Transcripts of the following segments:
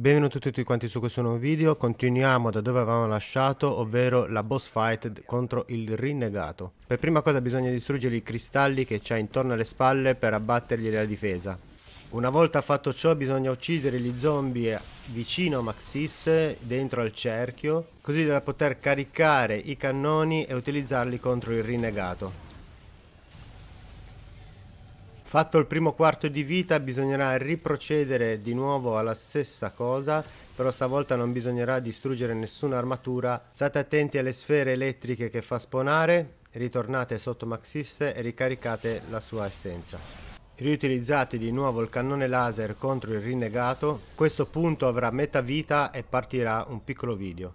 Benvenuti tutti quanti su questo nuovo video, continuiamo da dove avevamo lasciato, ovvero la boss fight contro il rinnegato. Per prima cosa bisogna distruggere i cristalli che c'ha intorno alle spalle per abbattergli la difesa. Una volta fatto ciò bisogna uccidere gli zombie eh, vicino a Maxis, dentro al cerchio, così da poter caricare i cannoni e utilizzarli contro il rinnegato. Fatto il primo quarto di vita bisognerà riprocedere di nuovo alla stessa cosa, però stavolta non bisognerà distruggere nessuna armatura. State attenti alle sfere elettriche che fa sponare ritornate sotto Maxis e ricaricate la sua essenza. Riutilizzate di nuovo il cannone laser contro il rinnegato, questo punto avrà metà vita e partirà un piccolo video.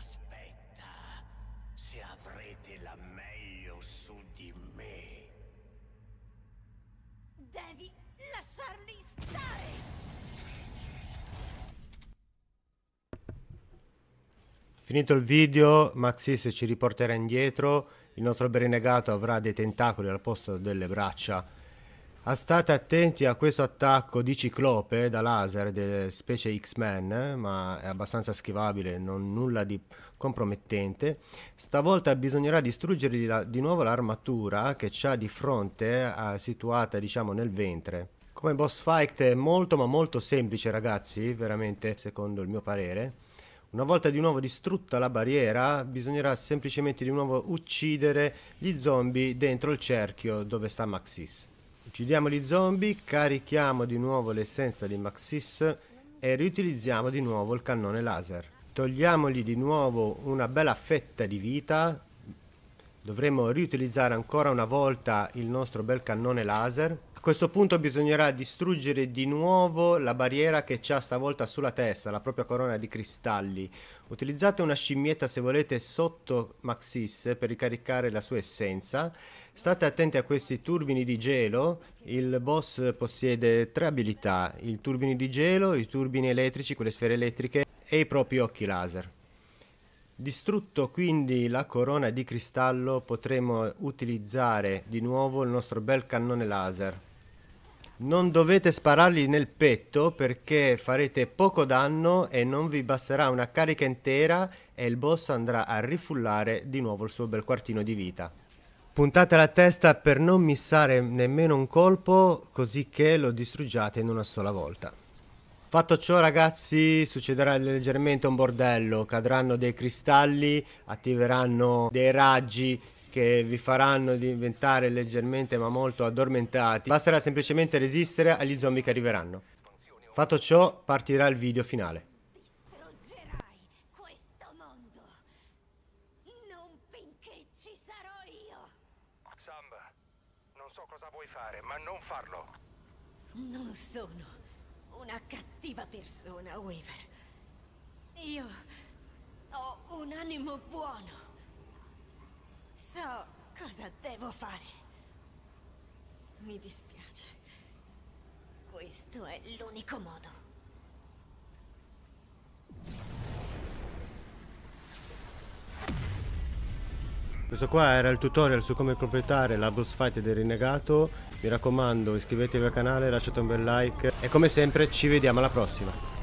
aspetta se avrete la meglio su di me. Devi lasciarli stare! Finito il video, Maxis ci riporterà indietro, il nostro berenegato avrà dei tentacoli al posto delle braccia Ah, state attenti a questo attacco di ciclope eh, da laser delle specie X-Men, eh, ma è abbastanza schivabile, non nulla di compromettente. Stavolta bisognerà distruggere di, la, di nuovo l'armatura che c'ha di fronte, eh, situata diciamo nel ventre. Come boss fight è molto ma molto semplice ragazzi, veramente secondo il mio parere. Una volta di nuovo distrutta la barriera, bisognerà semplicemente di nuovo uccidere gli zombie dentro il cerchio dove sta Maxis. Uccidiamo gli zombie, carichiamo di nuovo l'essenza di Maxis e riutilizziamo di nuovo il cannone laser. Togliamogli di nuovo una bella fetta di vita. Dovremmo riutilizzare ancora una volta il nostro bel cannone laser a questo punto bisognerà distruggere di nuovo la barriera che c'ha stavolta sulla testa, la propria corona di cristalli. Utilizzate una scimmietta se volete sotto Maxis per ricaricare la sua essenza. State attenti a questi turbini di gelo, il boss possiede tre abilità, i turbini di gelo, i turbini elettrici, quelle sfere elettriche e i propri occhi laser. Distrutto quindi la corona di cristallo potremo utilizzare di nuovo il nostro bel cannone laser non dovete sparargli nel petto perché farete poco danno e non vi basterà una carica intera e il boss andrà a rifullare di nuovo il suo bel quartino di vita. Puntate la testa per non missare nemmeno un colpo così che lo distruggiate in una sola volta. Fatto ciò ragazzi succederà leggermente un bordello, cadranno dei cristalli, attiveranno dei raggi, che vi faranno diventare leggermente ma molto addormentati. Basterà semplicemente resistere agli zombie che arriveranno. Fatto ciò, partirà il video finale. Non Distruggerai questo mondo. finché ci sarò io. Samba, non so cosa vuoi fare, ma non farlo. Non sono una cattiva persona, Weaver. Io ho un animo buono cosa devo fare. Mi dispiace. Questo è l'unico modo. Questo qua era il tutorial su come completare la boss fight del rinnegato. Mi raccomando iscrivetevi al canale, lasciate un bel like e come sempre ci vediamo alla prossima.